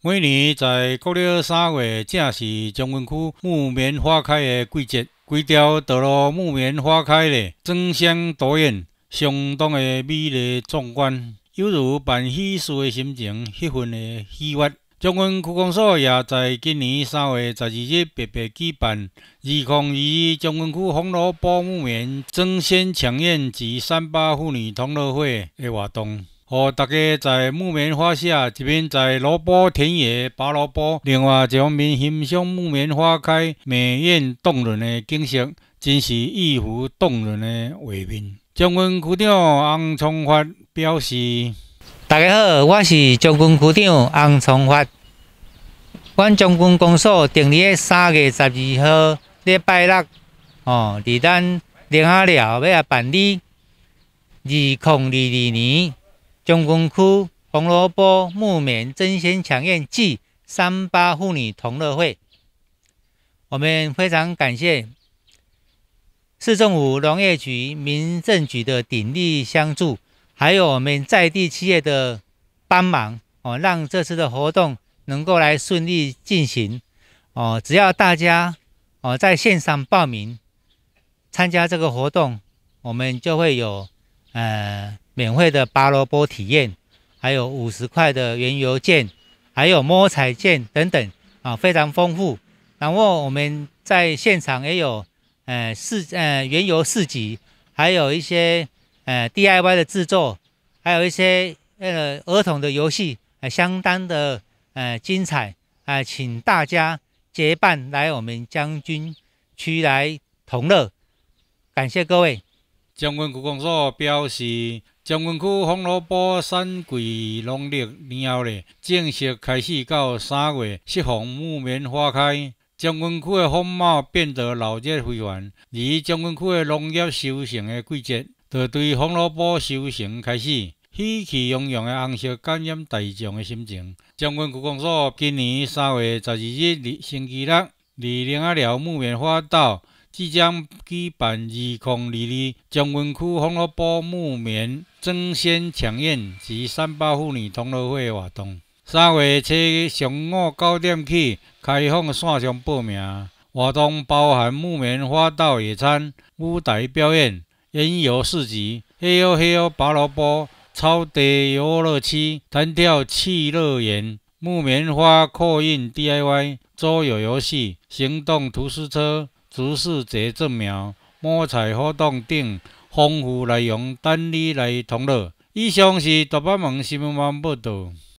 每年在过了三月，正是将军区木棉花开的季节。几条道路木棉花开的争相夺艳，相当的美丽壮观，犹如办喜事的心情，迄份的喜悦。将军区公所也在今年三月十二日特别举办二零二二将军区红楼报木棉争先抢艳及三八妇女同乐会的活动。和大家在木棉花下，一边在萝卜田野拔萝卜，另外一方面欣赏木棉花开美艳动人的景色，真是一幅动人的画面。将军区长洪崇发表示：，大家好，我是将军区长洪崇发。阮将军公所定伫三月十二号，礼拜六，哦，伫咱莲花寮要办理二零二二年。中工区红萝卜、木棉争先抢艳季三八妇女同乐会，我们非常感谢市政府农业局、民政局的鼎力相助，还有我们在地企业的帮忙哦，让这次的活动能够来顺利进行哦。只要大家哦在线上报名参加这个活动，我们就会有呃免费的拔萝卜体验，还有五十块的原油件，还有摸彩件等等啊，非常丰富。然后我们在现场也有，呃市呃原油市集，还有一些呃 DIY 的制作，还有一些呃儿童的游戏，呃相当的呃精彩啊，请大家结伴来我们将军区来同乐，感谢各位。将军区公所表示，将军区红萝卜三季农历年后咧，正式开始到三月适逢木棉花开，将军区的风貌变得流热非凡。而将军区的农业收成的季节，就对红萝卜收成开始，喜气洋洋的红色感染大众的心情。将军区公所今年三月十二日星期六，二零二六木棉花到。即将举办二零二二将军区红萝卜木棉争先抢宴及三八妇女同乐会活动。三月七日上午九点起开放线上报名。活动包含木棉花道野餐、舞台表演、音油市集、嘿哟嘿哟拔萝卜、草地游乐区、弹跳器乐园、木棉花扩印 DIY、桌游游戏、行动图书车。植树节征苗、摸彩活动等丰富内容等你来同乐。以上是大北门新闻网报道。